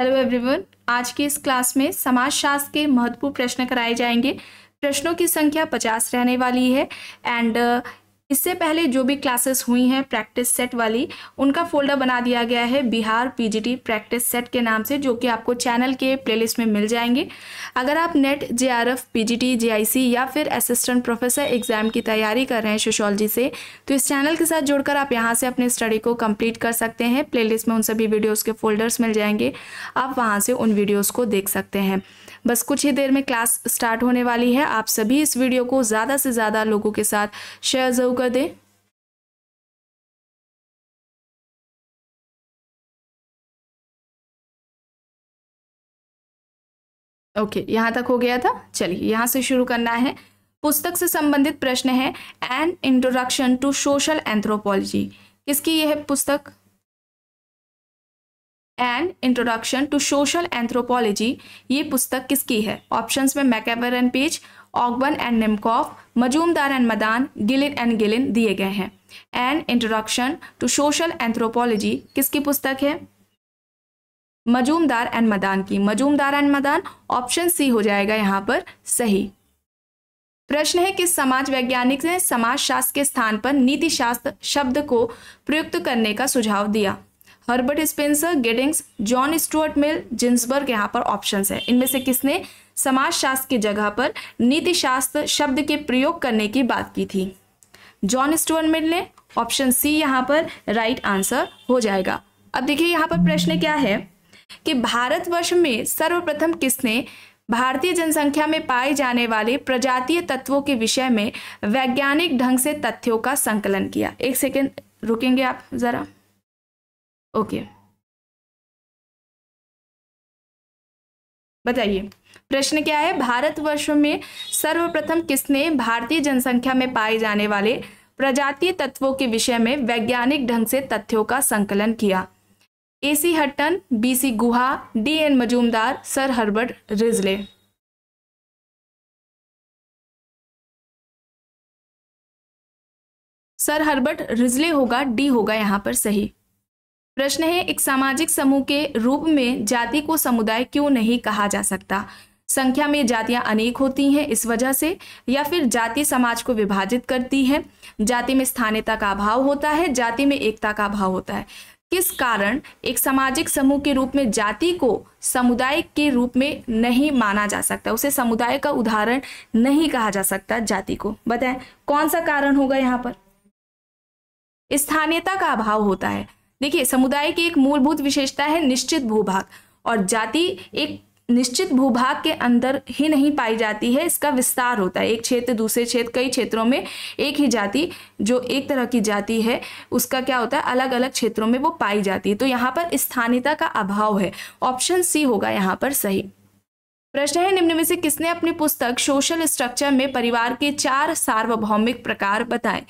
hello everyone आज के इस क्लास में समाजशास्त्र के महत्वपूर्ण प्रश्न कराए जाएंगे प्रश्नों की संख्या पचास रहने वाली है एंड इससे पहले जो भी क्लासेस हुई हैं प्रैक्टिस सेट वाली उनका फोल्डर बना दिया गया है बिहार पीजीटी प्रैक्टिस सेट के नाम से जो कि आपको चैनल के प्लेलिस्ट में मिल जाएंगे अगर आप नेट जेआरएफ पीजीटी जीआईसी या फिर असिस्टेंट प्रोफेसर एग्जाम की तैयारी कर रहे हैं सोशोलॉजी से तो इस चैनल के साथ जुड़कर आप यहाँ से अपने स्टडी को कम्प्लीट कर सकते हैं प्ले में उन सभी वीडियोज़ के फोल्डर्स मिल जाएंगे आप वहाँ से उन वीडियोज़ को देख सकते हैं बस कुछ ही देर में क्लास स्टार्ट होने वाली है आप सभी इस वीडियो को ज़्यादा से ज़्यादा लोगों के साथ शेयर जरूर कर दें ओके okay, यहाँ तक हो गया था चलिए यहाँ से शुरू करना है पुस्तक से संबंधित प्रश्न है an introduction to social anthropology किसकी यह पुस्तक an introduction to social anthropology ये पुस्तक किसकी है ऑप्शंस में MacIver and Page Ogburn and Nimkoff Majumdar and Madan Gillin and Gillin दिए गए हैं an introduction to social anthropology किसकी पुस्तक है मजूमदार एंड मदान की Majumdar and Madan option C हो जाएगा यहाँ पर सही प्रश्न है कि समाज वैज्ञानिक ने समाजशास्त्र के स्थान पर नीतिशास्त्र शब्द को प्रयुक्त करने का सुझाव दिया Herbert Spencer Giddings John Stuart Mill Ginsberg यहाँ पर ऑप्शन है इनमें से किसने समाजशास्त्र की जगह पर नीतिशास्त्र शब्द के प्रयोग करने की बात की थी जॉन स्टुअर्ट मिल ने ऑप्शन सी यहाँ पर राइट आंसर हो जाएगा अब देखिए यहाँ पर प्रश्न क्या है कि भारतवर्ष में सर्वप्रथम किसने भारतीय जनसंख्या में पाए जाने वाले प्रजातीय तत्वों के विषय में वैज्ञानिक ढंग से तथ्यों का संकलन किया एक सेकेंड रुकेंगे आप ज़रा ओके बताइए प्रश्न क्या है भारतवर्ष में सर्वप्रथम किसने भारतीय जनसंख्या में पाए जाने वाले प्रजातीय तत्वों के विषय में वैज्ञानिक ढंग से तथ्यों का संकलन किया A C Hutton B C Guha D N Majumdar sir Herbert Risley sir Herbert Risley होगा डी होगा यहां पर सही प्रश्न है एक सामाजिक समूह के रूप में जाति को समुदाय क्यों नहीं कहा जा सकता संख्या में जातियां अनेक होती हैं इस वजह से या फिर जाति समाज को विभाजित करती है जाति में स्थानीयता का अभाव होता है जाति में एकता का अभाव होता है किस कारण एक सामाजिक समूह के रूप में जाति को समुदाय के रूप में नहीं माना जा सकता उसे समुदाय का उदाहरण नहीं कहा जा सकता जाति को बताएं कौन सा कारण होगा यहाँ पर स्थानीयता का अभाव होता है देखिए समुदाय की एक मूलभूत विशेषता है निश्चित भूभाग और जाति एक निश्चित भूभाग के अंदर ही नहीं पाई जाती है इसका विस्तार होता है एक क्षेत्र दूसरे क्षेत्र कई क्षेत्रों में एक ही जाति जो एक तरह की जाति है उसका क्या होता है अलग अलग क्षेत्रों में वो पाई जाती है तो यहाँ पर स्थानीयता का अभाव है ऑप्शन सी होगा यहाँ पर सही प्रश्न है निम्न में से किसने अपनी पुस्तक सोशल स्ट्रक्चर में परिवार के चार सार्वभौमिक प्रकार बताए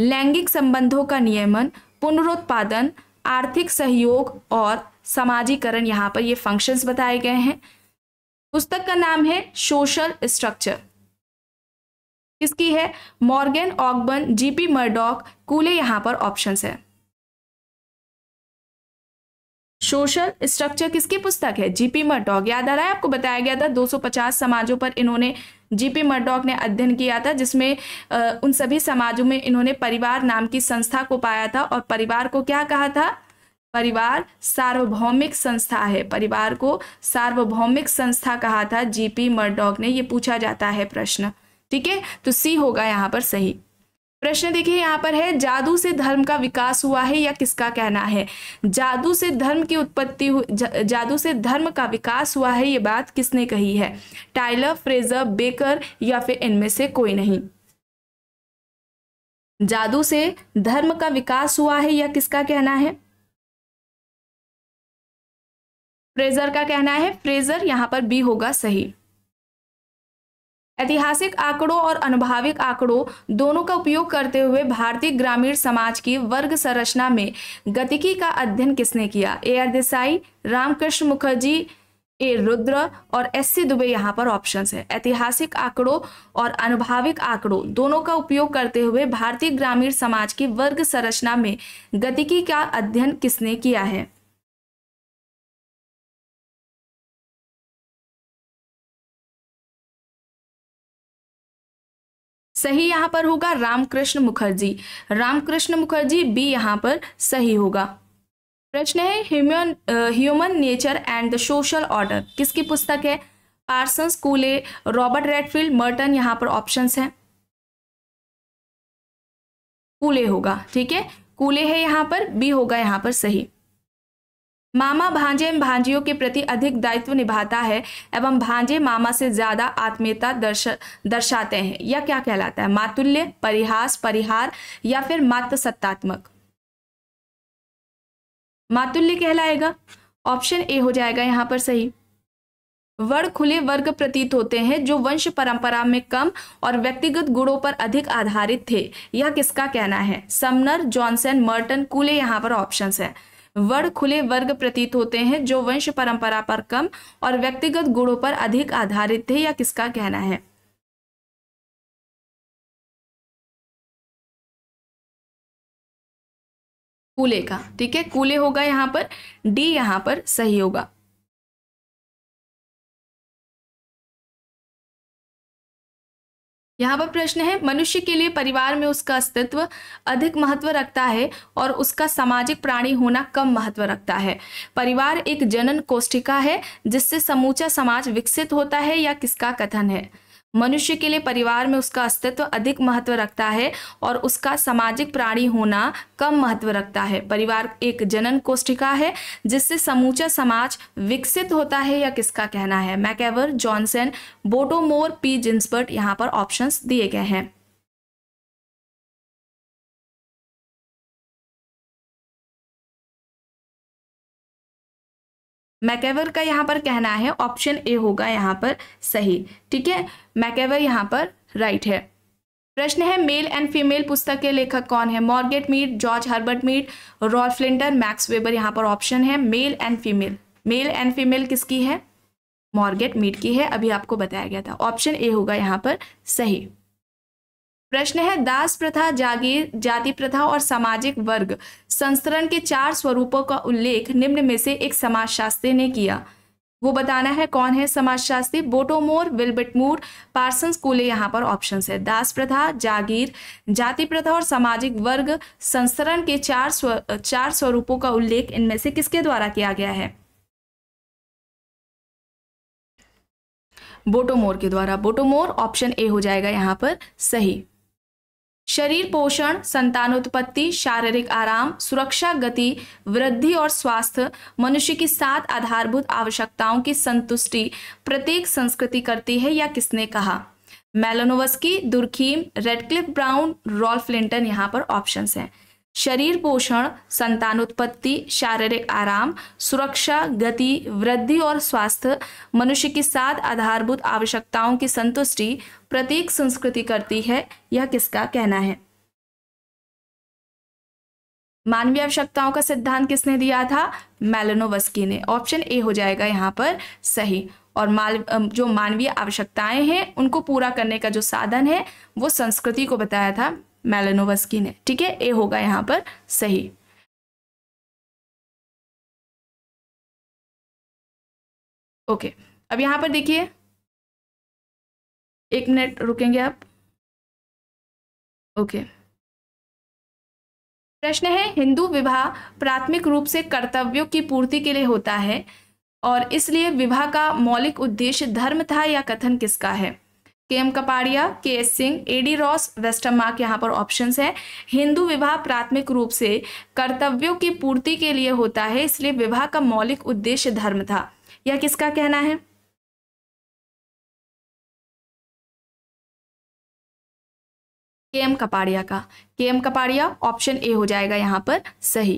लैंगिक संबंधों का नियमन पुनरुत्पादन आर्थिक सहयोग और सामाजिकरण यहाँ पर ये फंक्शंस बताए गए हैं पुस्तक का नाम है सोशल स्ट्रक्चर किसकी है Morgan Ogburn G P Murdock Cooley यहाँ पर ऑप्शंस है सोशल स्ट्रक्चर किसकी पुस्तक है जीपी मर्डॉक याद आ रहा है आपको बताया गया था 250 समाजों पर इन्होंने जीपी मर्डॉक ने अध्ययन किया था जिसमें उन सभी समाजों में इन्होंने परिवार नाम की संस्था को पाया था और परिवार को क्या कहा था परिवार सार्वभौमिक संस्था है परिवार को सार्वभौमिक संस्था कहा था जीपी मर्डॉक ने ये पूछा जाता है प्रश्न ठीक है तो सी होगा यहाँ पर सही प्रश्न देखिए यहाँ पर है जादू से धर्म का विकास हुआ है या किसका कहना है जादू से धर्म की उत्पत्ति हुई जादू से धर्म का विकास हुआ है ये बात किसने कही है टाइलर फ्रेजर बेकर या फिर इनमें से कोई नहीं जादू से धर्म का विकास हुआ है या किसका कहना है फ्रेजर का कहना है फ्रेजर यहाँ पर बी होगा सही ऐतिहासिक आंकड़ों और अनुभाविक आंकड़ों दोनों का उपयोग करते हुए भारतीय ग्रामीण समाज की वर्ग संरचना में गतिकी का अध्ययन किसने किया A R Desai Ramakrishna Mukherjee A Rudra और एस सी दुबे यहाँ पर ऑप्शंस है ऐतिहासिक आंकड़ों और अनुभाविक आंकड़ों दोनों का उपयोग करते हुए भारतीय ग्रामीण समाज की वर्ग संरचना में गतिकी का अध्ययन किसने किया है सही यहाँ पर होगा रामकृष्ण मुखर्जी रामकृष्ण मुखर्जी बी यहाँ पर सही होगा प्रश्न है human human nature and the social order किसकी पुस्तक है Parson Cooley Robert Redfield Merton यहाँ पर ऑप्शंस हैं कूले होगा ठीक है कूले है यहाँ पर बी होगा यहाँ पर सही मामा भांजे एवं भांजियों के प्रति अधिक दायित्व निभाता है एवं भांजे मामा से ज़्यादा आत्मीयता दर्श दर्शाते हैं यह क्या कहलाता है मातुल्य परिहास परिहार या फिर मात सत्तात्मक मातुल्य कहलाएगा ऑप्शन ए हो जाएगा यहाँ पर सही वर्ण खुले वर्ग प्रतीत होते हैं जो वंश परंपरा में कम और व्यक्तिगत गुणों पर अधिक आधारित थे यह किसका कहना है समनर जॉनसन मर्टन कूले यहाँ पर ऑप्शंस हैं वर्ण खुले वर्ग प्रतीत होते हैं जो वंश परंपरा पर कम और व्यक्तिगत गुणों पर अधिक आधारित थे या किसका कहना है कूले का ठीक है कूले होगा यहां पर डी यहां पर सही होगा यहाँ पर प्रश्न है मनुष्य के लिए परिवार में उसका अस्तित्व अधिक महत्व रखता है और उसका सामाजिक प्राणी होना कम महत्व रखता है परिवार एक जनन कोष्ठिका है जिससे समूचा समाज विकसित होता है या किसका कथन है मनुष्य के लिए परिवार में उसका अस्तित्व अधिक महत्व रखता है और उसका सामाजिक प्राणी होना कम महत्व रखता है परिवार एक जनन कोष्ठिका है जिससे समूचा समाज विकसित होता है या किसका कहना है मैकेवर जॉनसन बोटोमोर पी जिन्सबर्ट यहाँ पर ऑप्शंस दिए गए हैं मैकेवर का यहाँ पर कहना है ऑप्शन ए होगा यहाँ पर सही ठीक है मैकेवर यहाँ पर राइट है प्रश्न है मेल एंड फीमेल पुस्तक के लेखक कौन है Margaret Mead George Herbert Mead Ralph Linton Max Weber यहाँ पर ऑप्शन है male and female male and female किसकी है मॉर्गेट मीट की है अभी आपको बताया गया था ऑप्शन ए होगा यहाँ पर सही प्रश्न है दास प्रथा जागीर जाति प्रथा और सामाजिक वर्ग संस्करण के चार स्वरूपों का उल्लेख निम्न में से एक समाजशास्त्री ने किया वो बताना है कौन है समाजशास्त्री बोटोमोर विलबिटमोर पार्सन कोले यहाँ पर ऑप्शन है दास प्रथा जागीर जाति प्रथा और सामाजिक वर्ग संस्करण के चार स्व, चार स्वरूपों का उल्लेख इनमें से किसके द्वारा किया गया है बोटोमोर के द्वारा बोटोमोर ऑप्शन ए हो जाएगा यहाँ पर सही शरीर पोषण संतानोत्पत्ति शारीरिक आराम सुरक्षा गति वृद्धि और स्वास्थ्य मनुष्य की सात आधारभूत आवश्यकताओं की संतुष्टि प्रत्येक संस्कृति करती है या किसने कहा Malinowski Durkheim Radcliffe Brown Ralph Linton यहाँ पर ऑप्शंस हैं शरीर पोषण संतान उत्पत्ति शारीरिक आराम सुरक्षा गति वृद्धि और स्वास्थ्य मनुष्य की सात आधारभूत आवश्यकताओं की संतुष्टि प्रत्येक संस्कृति करती है यह किसका कहना है मानवीय आवश्यकताओं का सिद्धांत किसने दिया था मेलेनोवस्की ने ऑप्शन ए हो जाएगा यहाँ पर सही और माल जो मानवीय आवश्यकताएं हैं उनको पूरा करने का जो साधन है वो संस्कृति को बताया था मेलेनोवस्किन स्किन है ठीक है ए होगा यहाँ पर सही ओके अब यहाँ पर देखिए एक मिनट रुकेंगे आप ओके प्रश्न है हिंदू विवाह प्राथमिक रूप से कर्तव्यों की पूर्ति के लिए होता है और इसलिए विवाह का मौलिक उद्देश्य धर्म था या कथन किसका है के M Kapadia K S Singh A D Ross Westermarck यहाँ पर ऑप्शन है हिंदू विवाह प्राथमिक रूप से कर्तव्यों की पूर्ति के लिए होता है इसलिए विवाह का मौलिक उद्देश्य धर्म था यह किसका कहना है के एम कपाड़िया का के एम कपाड़िया ऑप्शन ए हो जाएगा यहाँ पर सही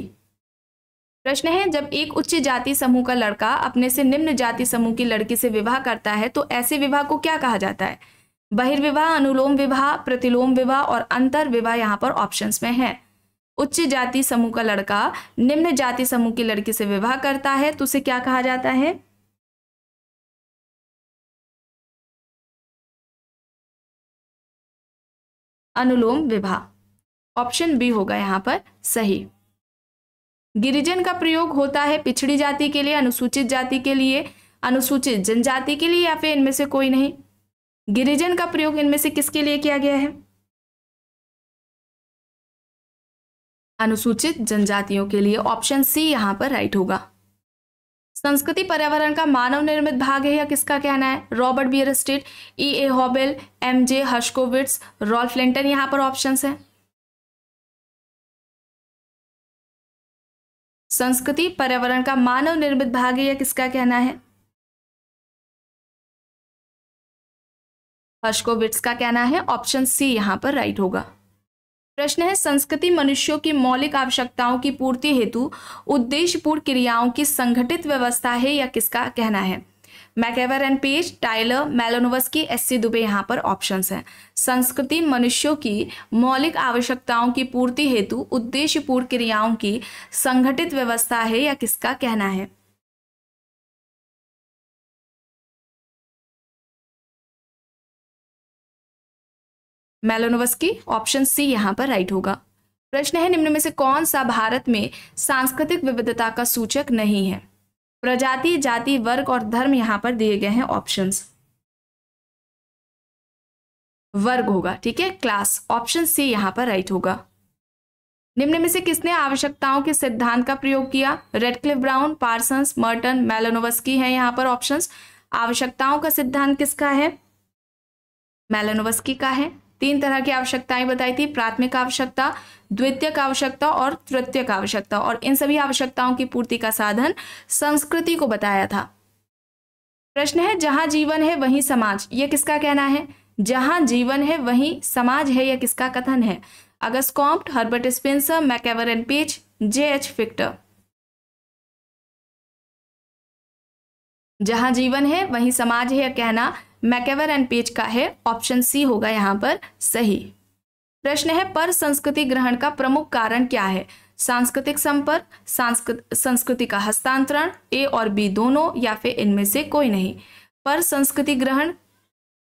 प्रश्न है जब एक उच्च जाति समूह का लड़का अपने से निम्न जाति समूह की लड़की से विवाह करता है तो ऐसे विवाह को क्या कहा जाता है बहिर्विवाह अनुलोम विवाह प्रतिलोम विवाह और अंतर विवाह यहाँ पर ऑप्शन में है उच्च जाति समूह का लड़का निम्न जाति समूह की लड़की से विवाह करता है तो उसे क्या कहा जाता है अनुलोम विवाह ऑप्शन बी होगा यहां पर सही गिरिजन का प्रयोग होता है पिछड़ी जाति के लिए अनुसूचित जाति के लिए अनुसूचित जनजाति के लिए या फिर इनमें से कोई नहीं गिरिजन का प्रयोग इनमें से किसके लिए किया गया है अनुसूचित जनजातियों के लिए ऑप्शन सी यहां पर राइट होगा संस्कृति पर्यावरण का मानव निर्मित भाग है या किसका कहना है Robert Bierstedt E A Hoebel M J Herskovits Ralph Linton यहां पर ऑप्शन है संस्कृति पर्यावरण का मानव निर्मित भाग है या किसका कहना है हर्षकोविट्स का कहना है ऑप्शन सी यहाँ पर राइट होगा प्रश्न है संस्कृति मनुष्यों की मौलिक आवश्यकताओं की पूर्ति हेतु उद्देश्यपूर्ण क्रियाओं की संगठित व्यवस्था है या किसका कहना है MacIver and Page Tylor Malinowski S C Dube यहाँ पर ऑप्शंस हैं संस्कृति मनुष्यों की मौलिक आवश्यकताओं की पूर्ति हेतु उद्देश्यपूर्ण क्रियाओं की संगठित व्यवस्था है या किसका कहना है मेलोनोवस्की ऑप्शन सी यहाँ पर राइट होगा प्रश्न है निम्न में से कौन सा भारत में सांस्कृतिक विविधता का सूचक नहीं है प्रजाति जाति वर्ग और धर्म यहाँ पर दिए गए हैं ऑप्शंस वर्ग होगा ठीक है क्लास ऑप्शन सी यहाँ पर राइट होगा निम्न में से किसने आवश्यकताओं के सिद्धांत का प्रयोग किया Radcliffe Brown Parsons Merton Malinowski है यहाँ पर ऑप्शंस आवश्यकताओं का सिद्धांत किसका है मेलोनोवस्की का है तीन तरह की आवश्यकताएं बताई थी प्राथमिक आवश्यकता द्वितीयक आवश्यकता और तृतीयक आवश्यकता और इन सभी आवश्यकताओं की पूर्ति का साधन संस्कृति को बताया था प्रश्न है जहां जीवन है वहीं समाज यह किसका कहना है जहां जीवन है वहीं समाज है यह किसका कथन है Auguste Comte Herbert Spencer MacIver and Page J H Fichter जहां जीवन है वहीं समाज है यह कहना मैकेवर एंड पेज का है ऑप्शन सी होगा यहाँ पर सही प्रश्न है पर संस्कृति ग्रहण का प्रमुख कारण क्या है सांस्कृतिक संपर्क संस्कृति का हस्तांतरण ए और बी दोनों या फिर इनमें से कोई नहीं पर संस्कृति ग्रहण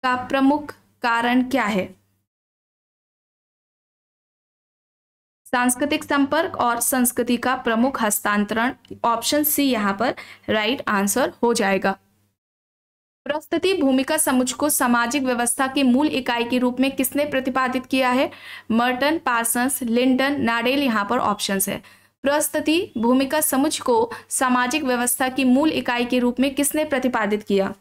का प्रमुख कारण क्या है सांस्कृतिक संपर्क और संस्कृति का प्रमुख हस्तांतरण ऑप्शन सी यहां पर राइट आंसर हो जाएगा प्रस्तुति भूमिका समुच को सामाजिक व्यवस्था की मूल इकाई के रूप में किसने प्रतिपादित किया है मर्टन पार्सन्स लिंटन नाडेल यहाँ पर ऑप्शन है प्रस्तुति भूमिका समुच को सामाजिक व्यवस्था की मूल इकाई के रूप में किसने प्रतिपादित किया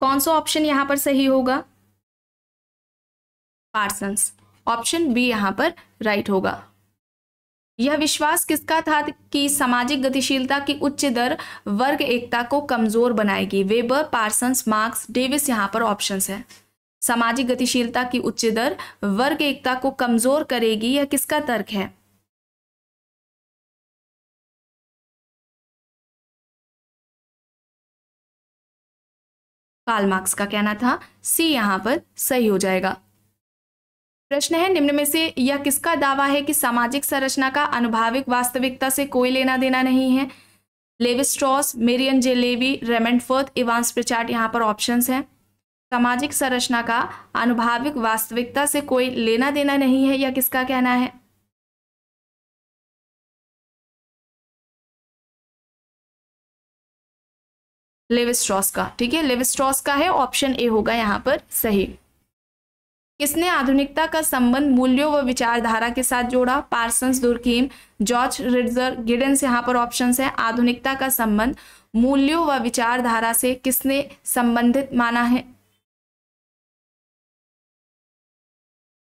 कौन सा ऑप्शन यहां पर सही होगा पार्सन्स ऑप्शन बी यहां पर राइट होगा यह विश्वास किसका था कि सामाजिक गतिशीलता की उच्च दर वर्ग एकता को कमजोर बनाएगी वेबर पार्सन्स मार्क्स डेविस यहाँ पर ऑप्शंस है सामाजिक गतिशीलता की उच्च दर वर्ग एकता को कमजोर करेगी यह किसका तर्क है कार्ल मार्क्स का कहना था सी यहां पर सही हो जाएगा प्रश्न है निम्न में से यह किसका दावा है कि सामाजिक संरचना का अनुभाविक वास्तविकता से कोई लेना देना नहीं है Levi Strauss Marion J Levy Raymond Firth Evans Pritchard यहाँ पर ऑप्शंस हैं सामाजिक संरचना का अनुभाविक वास्तविकता से कोई लेना देना नहीं है यह किसका कहना है लेविस्ट्रॉस का ठीक है लेविस्ट्रॉस का है ऑप्शन ए होगा यहाँ पर सही किसने आधुनिकता का संबंध मूल्यों व विचारधारा के साथ जोड़ा Parsons Durkheim George Ritzer Giddens यहाँ पर ऑप्शंस है आधुनिकता का संबंध मूल्यों व विचारधारा से किसने संबंधित माना है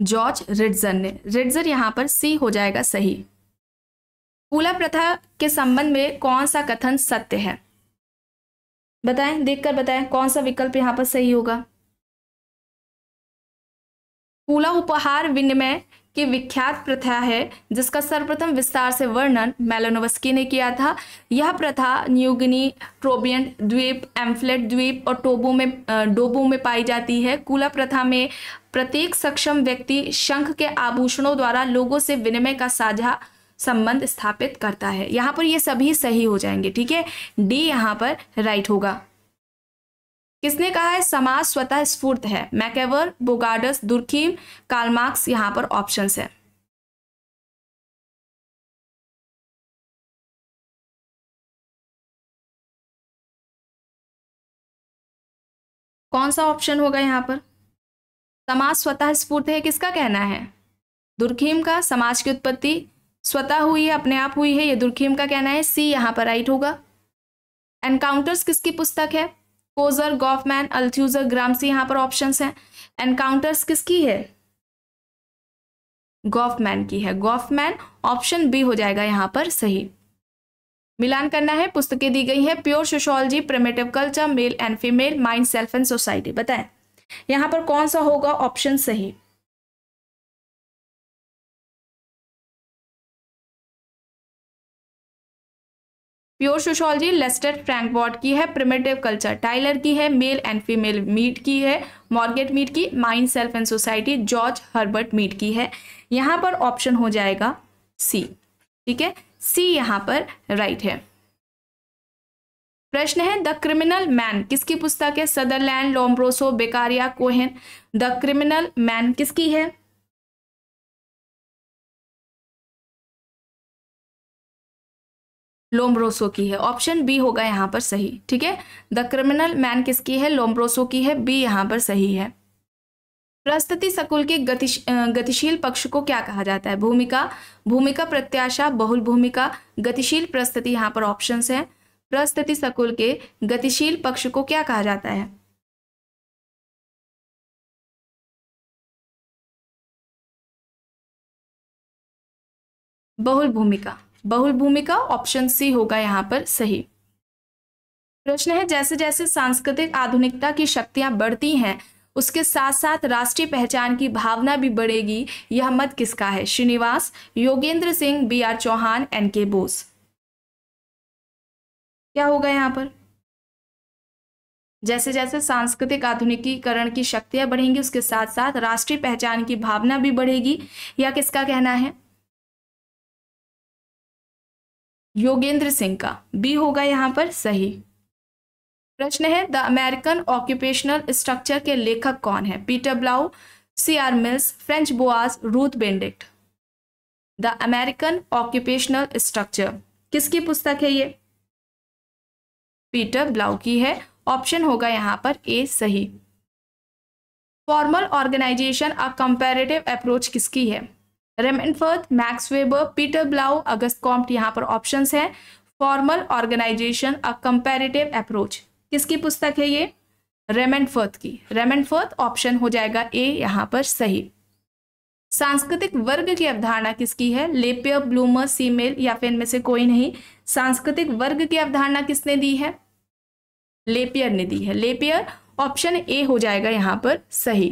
जॉर्ज रिडजर ने रिडजर यहाँ पर सी हो जाएगा सही कूला प्रथा के संबंध में कौन सा कथन सत्य है बताएं देखकर बताएं कौन सा विकल्प यहाँ पर सही होगा कूला उपहार विनिमय की विख्यात प्रथा है जिसका सर्वप्रथम विस्तार से वर्णन मेलोनोवस्की ने किया था यह प्रथा न्यूगिनी ट्रोबियन द्वीप एम्फलेट द्वीप और टोबो में डोबो में पाई जाती है कूला प्रथा में प्रत्येक सक्षम व्यक्ति शंख के आभूषणों द्वारा लोगों से विनिमय का साझा संबंध स्थापित करता है यहाँ पर ये सभी सही हो जाएंगे ठीक है डी यहाँ पर राइट होगा किसने कहा है समाज स्वतः स्फूर्त है मैकेवर बोगाडस दुर्खीम कालमार्क्स यहां पर ऑप्शन है कौन सा ऑप्शन होगा यहां पर समाज स्वतः स्फूर्त है किसका कहना है दुर्खीम का समाज की उत्पत्ति स्वतः हुई है अपने आप हुई है यह दुर्खीम का कहना है सी यहां पर राइट होगा एनकाउंटर्स किसकी पुस्तक है कोजर गॉफमैन अल्थ्यूजर ग्रामसी यहाँ पर ऑप्शंस हैं एनकाउंटर्स किसकी है गॉफमैन की है गॉफमैन ऑप्शन बी हो जाएगा यहाँ पर सही मिलान करना है पुस्तकें दी गई हैं pure sociology primitive culture male and female mind self and society बताएं यहाँ पर कौन सा होगा ऑप्शन सही pure sociology Lester Frank Ward की है प्रिमेटिव कल्चर टाइलर की है मेल एंड फीमेल मीट की है मॉर्गेट मीट की mind self and society George Herbert Mead की है यहाँ पर ऑप्शन हो जाएगा सी ठीक है सी यहाँ पर राइट है प्रश्न है द क्रिमिनल मैन किसकी पुस्तक है Sutherland Lombroso Beccaria Cohen the criminal man किसकी है लोम्ब्रोसो की है ऑप्शन बी होगा यहाँ पर सही ठीक है द क्रिमिनल मैन किसकी है लोम्ब्रोसो की है बी यहाँ पर सही है प्रस्तुति सकुल के गतिश गतिशील पक्ष को क्या कहा जाता है भूमिका भूमिका प्रत्याशा बहुल भूमिका गतिशील प्रस्तुति यहाँ पर ऑप्शन है प्रस्तुति सकुल के गतिशील पक्ष को क्या कहा जाता है बहुल भूमिका बहुल भूमिका ऑप्शन सी होगा यहाँ पर सही प्रश्न है जैसे जैसे सांस्कृतिक आधुनिकता की शक्तियां बढ़ती हैं उसके साथ साथ राष्ट्रीय पहचान की भावना भी बढ़ेगी यह मत किसका है Srinivas Yogendra Singh B R Chauhan N K Bose क्या होगा यहाँ पर जैसे जैसे सांस्कृतिक आधुनिकीकरण की शक्तियां बढ़ेंगी उसके साथ साथ राष्ट्रीय पहचान की भावना भी बढ़ेगी यह किसका कहना है योगेंद्र सिंह का बी होगा यहाँ पर सही प्रश्न है द अमेरिकन ऑक्यूपेशनल स्ट्रक्चर के लेखक कौन है Peter Blau C R Mills Franz Boas Ruth Benedict the American occupational structure किसकी पुस्तक है ये पीटर ब्लाउ की है ऑप्शन होगा यहाँ पर ए सही formal organization a comparative approach किसकी है Raymond Firth Max Weber Peter Blau Auguste Comte यहाँ पर ऑप्शन है formal organization a comparative approach किसकी पुस्तक है ये रेमेंटफर्थ की रेमेंटफर्थ ऑप्शन हो जाएगा ए यहाँ पर सही सांस्कृतिक वर्ग की अवधारणा किसकी है लेपियर ब्लूमर सीमेल या फिर इनमें से कोई नहीं सांस्कृतिक वर्ग की अवधारणा किसने दी है लेपियर ने दी है लेपियर ऑप्शन ए हो जाएगा यहाँ पर सही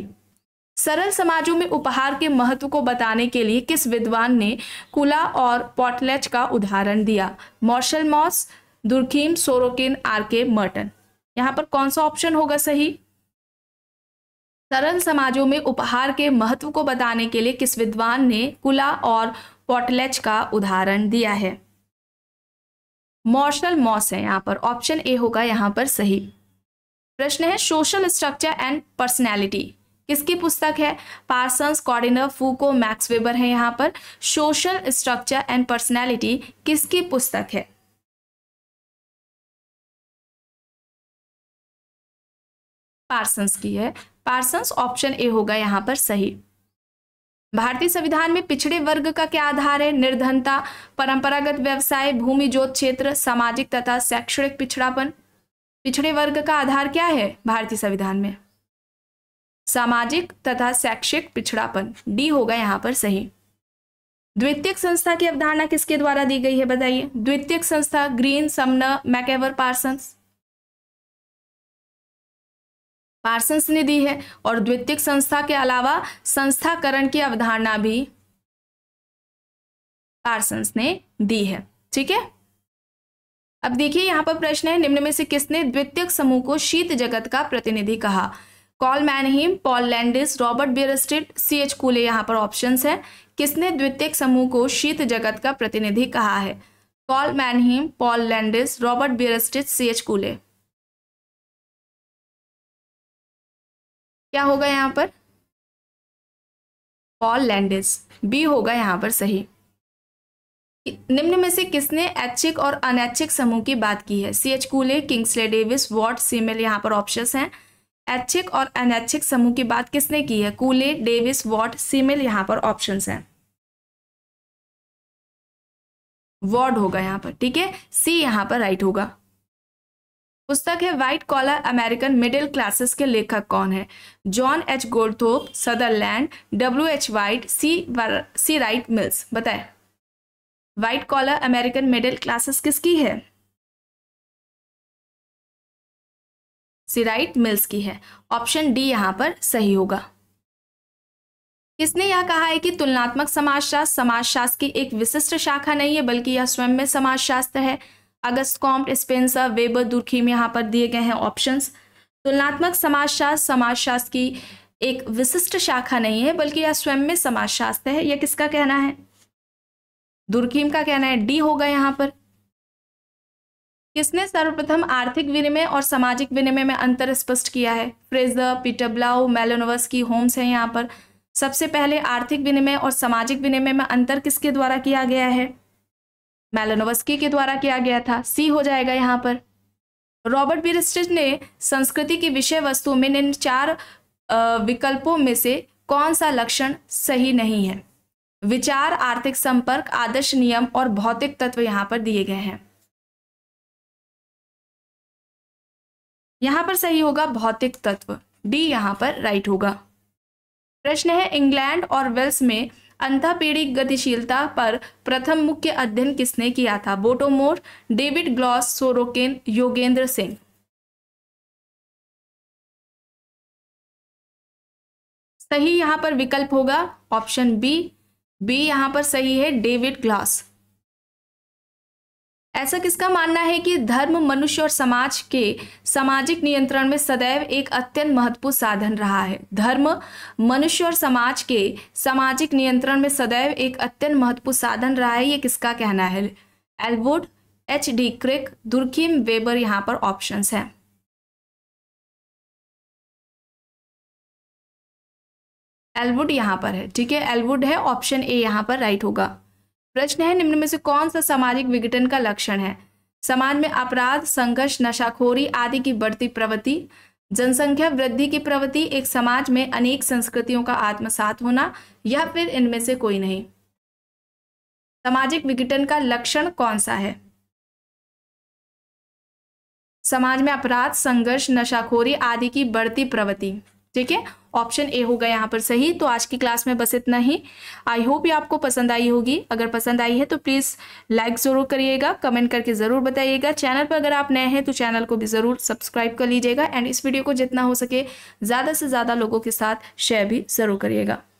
सरल समाजों में उपहार के महत्व को बताने के लिए किस विद्वान ने कुला और पॉटलेच का उदाहरण दिया Marcel Mauss Durkheim Sorokin R K Merton यहाँ पर कौन सा ऑप्शन होगा सही सरल समाजों में उपहार के महत्व को बताने के लिए किस विद्वान ने कुला और पॉटलेच का उदाहरण दिया है मॉर्शल मॉस है यहाँ पर ऑप्शन ए होगा यहाँ पर सही प्रश्न है सोशल स्ट्रक्चर एंड पर्सनैलिटी किसकी पुस्तक है Parsons Kardiner Foucault Max Weber है यहाँ पर सोशल स्ट्रक्चर एंड पर्सनैलिटी किसकी पुस्तक है पार्सन्स की है पार्सन्स ऑप्शन ए होगा यहाँ पर सही भारतीय संविधान में पिछड़े वर्ग का क्या आधार है निर्धनता परंपरागत व्यवसाय भूमि जोत क्षेत्र सामाजिक तथा शैक्षणिक पिछड़ापन पिछड़े वर्ग का आधार क्या है भारतीय संविधान में सामाजिक तथा शैक्षिक पिछड़ापन डी होगा यहाँ पर सही द्वितीयक संस्था की अवधारणा किसके द्वारा दी गई है बताइए द्वितीयक संस्था Green Sumner MacIver Parsons Parsons ने दी है और द्वितीयक संस्था के अलावा संस्थाकरण की अवधारणा भी पार्सन्स ने दी है ठीक है अब देखिए यहाँ पर प्रश्न है निम्न में से किसने द्वितीयक समूह को शीत जगत का प्रतिनिधि कहा Karl Mannheim Paul Landis Robert Bierstedt C H Cooley यहाँ पर ऑप्शंस है किसने द्वितीय समूह को शीत जगत का प्रतिनिधि कहा है Karl Mannheim Paul Landis Robert Bierstedt C H Cooley क्या होगा यहाँ पर पॉल लैंडिस बी होगा यहाँ पर सही निम्न में से किसने ऐच्छिक और अनैच्छिक समूह की बात की है C H Cooley Kingsley Davis वॉट सीमेल यहाँ पर ऑप्शंस हैं ऐच्छिक और अनैच्छिक समूह की बात किसने की है कूले डेविस वॉट सीमेल यहाँ पर ऑप्शन है वॉर्ड होगा यहाँ पर ठीक है सी यहाँ पर राइट होगा पुस्तक है white collar American middle classes के लेखक कौन है John H Goldthorpe Sutherland W H Whyte C C Wright Mills बताए white collar American middle classes किसकी है सीराइट मिल्स की है ऑप्शन डी यहाँ पर सही होगा किसने यह कहा है कि तुलनात्मक समाजशास्त्र समाजशास्त्र की एक विशिष्ट शाखा नहीं है बल्कि यह स्वयं में समाजशास्त्र है अगस्त कॉम्प स्पेंसर वेबर दुर्खीम यहाँ पर दिए गए हैं ऑप्शंस तुलनात्मक समाजशास्त्र समाजशास्त्र की एक विशिष्ट शाखा नहीं है बल्कि यह स्वयं में समाजशास्त्र है यह किसका कहना है दुर्खीम का कहना है डी होगा यहाँ पर किसने सर्वप्रथम आर्थिक विनिमय और सामाजिक विनिमय में अंतर स्पष्ट किया है फ्रेजर पीटरब्लाउ मेलोनोवस की होम्स है यहाँ पर सबसे पहले आर्थिक विनिमय और सामाजिक विनिमय में अंतर किसके द्वारा किया गया है मेलोनोवस्की के द्वारा किया गया था सी हो जाएगा यहाँ पर रॉबर्ट बिरस्टिज ने संस्कृति की विषय वस्तु में इन चार विकल्पों में से कौन सा लक्षण सही नहीं है विचार आर्थिक संपर्क आदर्श नियम और भौतिक तत्व यहाँ पर दिए गए हैं यहाँ पर सही होगा भौतिक तत्व डी यहाँ पर राइट होगा प्रश्न है इंग्लैंड और वेल्स में पीढ़ी गतिशीलता पर प्रथम मुख्य अध्ययन किसने किया था Bottomore David Glass Sorokin Yogendra Singh सही यहां पर विकल्प होगा ऑप्शन बी बी यहां पर सही है डेविड ग्लास ऐसा किसका मानना है कि धर्म मनुष्य और समाज के सामाजिक नियंत्रण में सदैव एक अत्यंत महत्वपूर्ण साधन रहा है धर्म मनुष्य और समाज के सामाजिक नियंत्रण में सदैव एक अत्यंत महत्वपूर्ण साधन रहा है ये किसका कहना है Ellwood H D Crick Durkheim Weber यहाँ पर ऑप्शन है एलवुड यहाँ पर है ठीक है एलवुड है ऑप्शन ए यहाँ पर राइट होगा प्रश्न है निम्न में से कौन सा सामाजिक विघटन का लक्षण है समाज में अपराध संघर्ष नशाखोरी आदि की बढ़ती प्रवृत्ति जनसंख्या वृद्धि की प्रवृत्ति एक समाज में अनेक संस्कृतियों का आत्मसात होना या फिर इनमें से कोई नहीं सामाजिक विघटन का लक्षण कौन सा है समाज में अपराध संघर्ष नशाखोरी आदि की बढ़ती प्रवृत्ति ठीक है ऑप्शन ए होगा यहाँ पर सही तो आज की क्लास में बस इतना ही आई होप ये आपको पसंद आई होगी अगर पसंद आई है तो प्लीज़ लाइक ज़रूर करिएगा कमेंट करके ज़रूर बताइएगा चैनल पर अगर आप नए हैं तो चैनल को भी ज़रूर सब्सक्राइब कर लीजिएगा एंड इस वीडियो को जितना हो सके ज़्यादा से ज़्यादा लोगों के साथ शेयर भी ज़रूर करिएगा